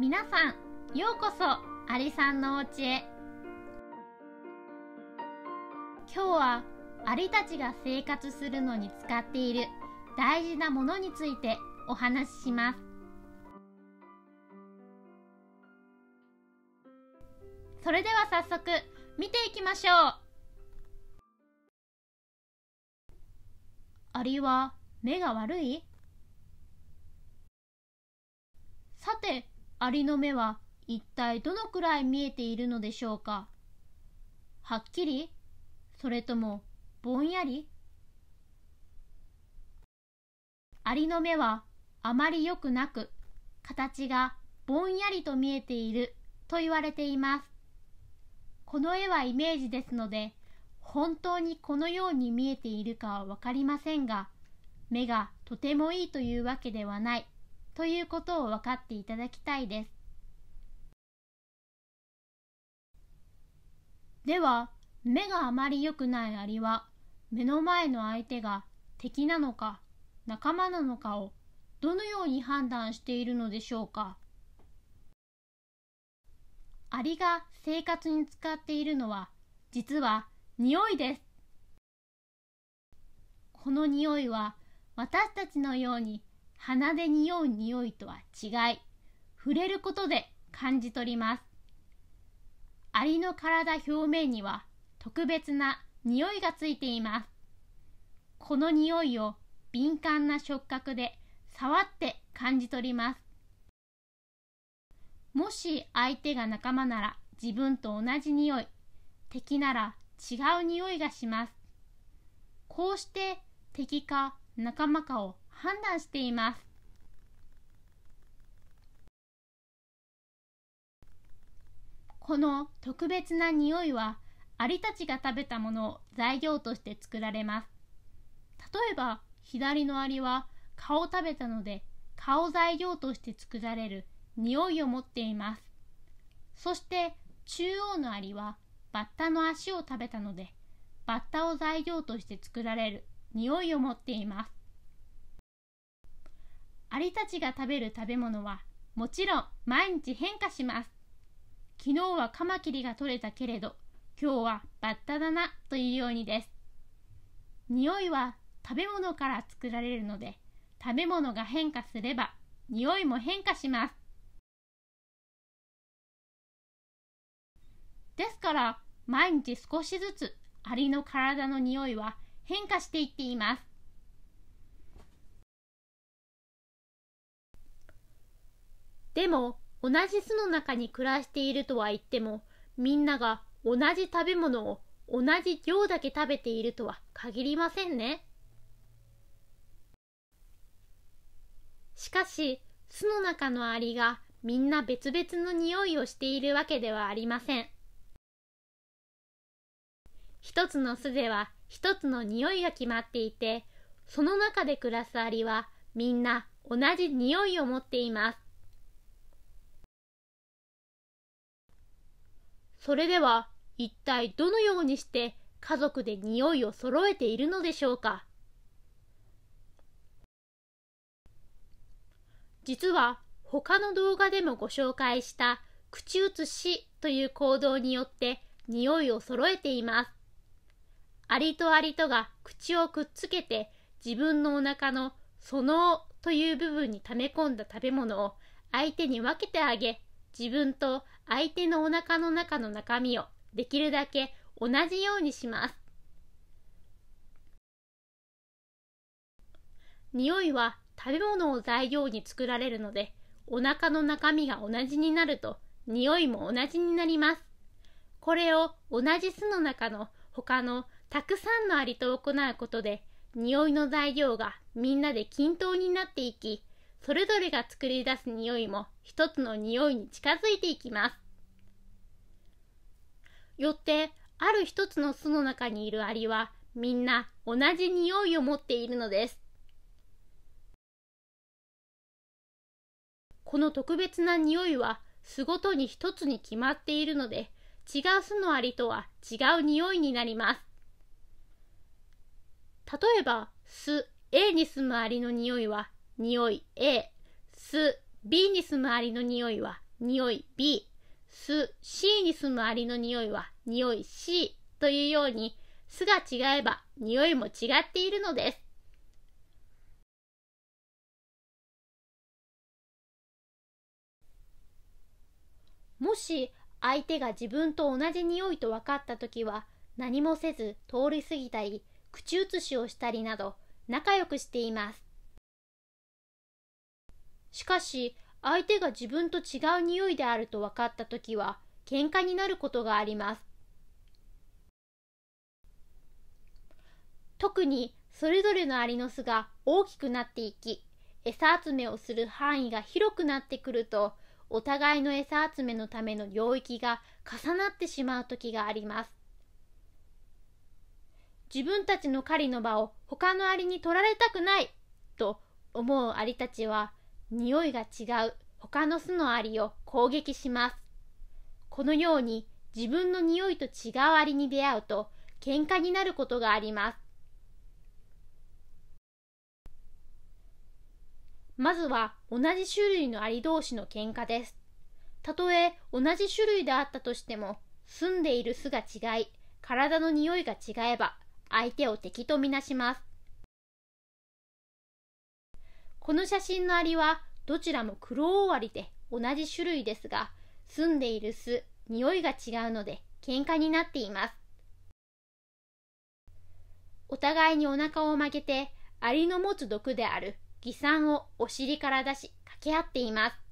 皆さんようこそアリさんのお家へ今日はアリたちが生活するのに使っている大事なものについてお話ししますそれでは早速見ていきましょうアリは目が悪いさてアリの目は一体どのくらい見えているのでしょうかはっきりそれともぼんやりアリの目はあまり良くなく形がぼんやりと見えていると言われていますこの絵はイメージですので本当にこのように見えているかは分かりませんが目がとてもいいというわけではないということを分かっていただきたいです。では、目があまり良くないアリは、目の前の相手が敵なのか仲間なのかをどのように判断しているのでしょうか。アリが生活に使っているのは実は匂いです。この匂いは私たちのように鼻で匂う匂いとは違い、触れることで感じ取ります。アリの体表面には特別な匂いがついています。この匂いを敏感な触覚で触って感じ取ります。もし相手が仲間なら自分と同じ匂い、敵なら違う匂いがします。こうして敵か仲間かを判断していますこの特別な匂いはアリたちが食べたものを材料として作られます例えば左のアリは蚊を食べたので蚊を材料として作られる匂いを持っていますそして中央のアリはバッタの足を食べたのでバッタを材料として作られる匂いを持っていますアリたちが食べる食べ物はもちろん毎日変化します昨日はカマキリが取れたけれど今日はバッタだなというようにです匂いは食べ物から作られるので食べ物が変化すれば匂いも変化しますですから毎日少しずつアリの体の匂いは変化していっていますでも、同じ巣の中に暮らしているとは言っても、みんなが同じ食べ物を同じ量だけ食べているとは限りませんね。しかし、巣の中のアリがみんな別々の匂いをしているわけではありません。一つの巣では一つの匂いが決まっていて、その中で暮らすアリはみんな同じ匂いを持っています。それでは一体どのようにして家族で匂いを揃えているのでしょうか実は他の動画でもご紹介した口移しという行動によって匂いを揃えています。ありとありとが口をくっつけて自分のお腹のそのという部分に溜め込んだ食べ物を相手に分けてあげ自分と相手のお腹の中の中身をできるだけ同じようにします。匂いは食べ物を材料に作られるので、お腹の中身が同じになると、匂いも同じになります。これを同じ巣の中の他のたくさんのアリと行うことで、匂いの材料がみんなで均等になっていき、それぞれが作り出す匂いも一つの匂いに近づいていきますよってある一つの巣の中にいるアリはみんな同じ匂いを持っているのですこの特別な匂いは巣ごとに一つに決まっているので違う巣のアリとは違う匂いになります例えば巣 A に住むアリの匂いは匂い A、す B に住むアリの匂いは匂い B、す C に住むアリの匂いは匂い C というように、すが違えば匂いも違っているのです。もし相手が自分と同じ匂いと分かった時は何もせず通り過ぎたり口移しをしたりなど仲良くしています。しかし、相手が自分と違う匂いであると分かった時は、喧嘩になることがあります。特に、それぞれのアリの巣が大きくなっていき、餌集めをする範囲が広くなってくると、お互いの餌集めのための領域が重なってしまう時があります。自分たちの狩りの場を他のアリに取られたくないと思うアリたちは匂いが違う他の巣のアリを攻撃します。このように自分の匂いと違うアリに出会うと喧嘩になることがあります。まずは同じ種類のアリ同士の喧嘩です。たとえ同じ種類であったとしても、住んでいる巣が違い、体の匂いが違えば、相手を敵とみなします。この写真のアリはどちらもクロオオアリで同じ種類ですが、住んでいる巣、匂いが違うので喧嘩になっています。お互いにお腹を曲げて、アリの持つ毒である蟻酸をお尻から出し、掛け合っています。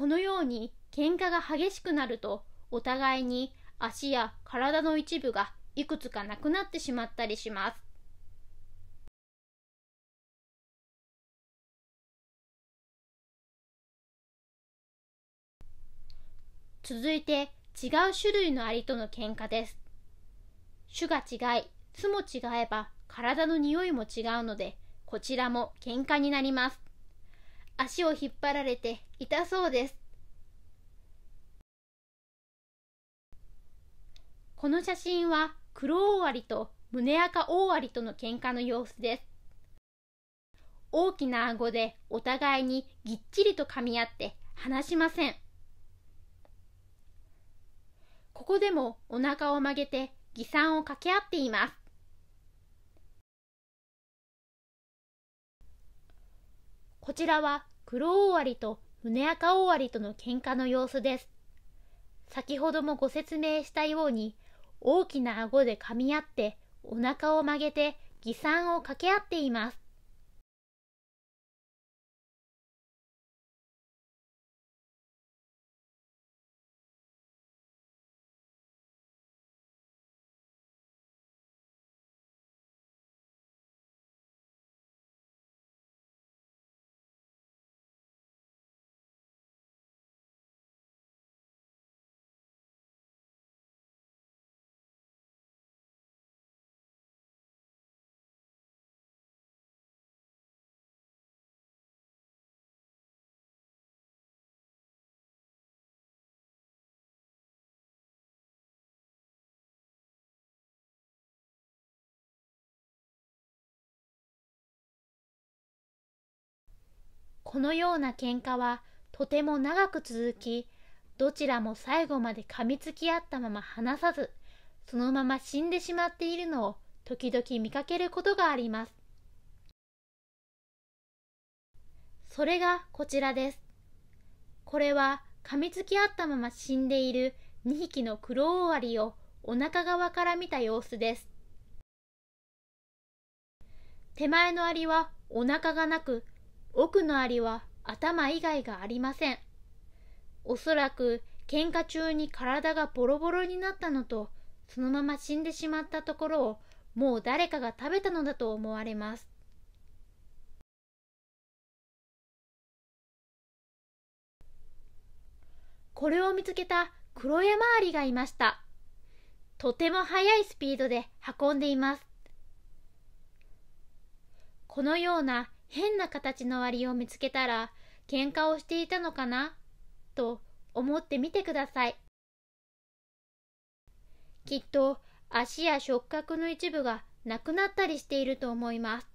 このように喧嘩が激しくなるとお互いに足や体の一部がいくつかなくなってしまったりします。続いて違う種類のアリとの喧嘩です。種が違い、巣も違えば体の匂いも違うので、こちらも喧嘩になります。足を引っ張られて痛そうです。この写真はクロオオアリとムネアカオオアリとの喧嘩の様子です。大きな顎でお互いにぎっちりと噛み合って離しません。ここでもお腹を曲げて偽酸を掛け合っています。こちらは黒ロオオアリと胸赤アカオオアリとの喧嘩の様子です。先ほどもご説明したように、大きな顎で噛み合って、お腹を曲げて、偽算を掛け合っています。このような喧嘩はとても長く続き、どちらも最後まで噛みつき合ったまま離さず、そのまま死んでしまっているのを時々見かけることがあります。それがこちらです。これは噛みつき合ったまま死んでいる2匹のクロオオアリをお腹側から見た様子です。手前のアリはお腹がなく奥のアリは頭以外がありません。おそらく喧嘩中に体がボロボロになったのと、そのまま死んでしまったところをもう誰かが食べたのだと思われます。これを見つけた黒山アリがいました。とても速いスピードで運んでいます。このような変な形のアリを見つけたら喧嘩をしていたのかなと思ってみてくださいきっと足や触覚の一部がなくなったりしていると思います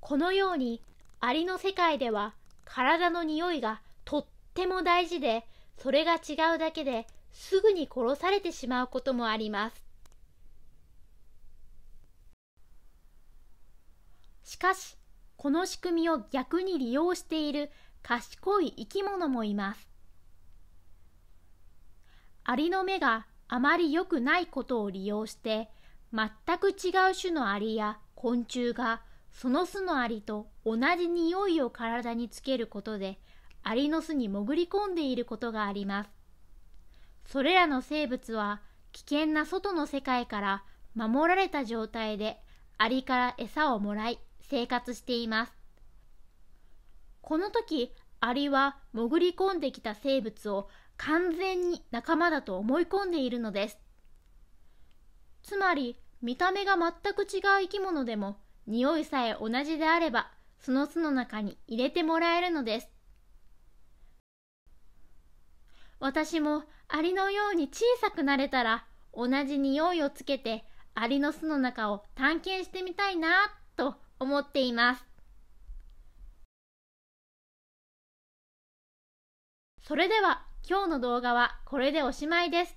このようにアリの世界では体の匂いがとっても大事でそれが違うだけですぐに殺されてしまうこともありますしかしこの仕組みを逆に利用している賢い生き物もいますアリの目があまり良くないことを利用して全く違う種のアリや昆虫がその巣のアリと同じ匂いを体につけることでアリの巣に潜り込んでいることがありますそれらの生物は危険な外の世界から守られた状態でアリから餌をもらい生活しています。この時、アリは潜り込んできた生物を完全に仲間だと思い込んでいるのです。つまり、見た目が全く違う生き物でも、匂いさえ同じであれば、その巣の中に入れてもらえるのです。私もアリのように小さくなれたら同じ匂いをつけてアリの巣の中を探検してみたいなと思っています。それでは今日の動画はこれでおしまいです。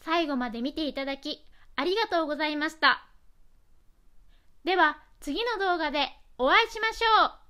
最後まで見ていただきありがとうございました。では次の動画でお会いしましょう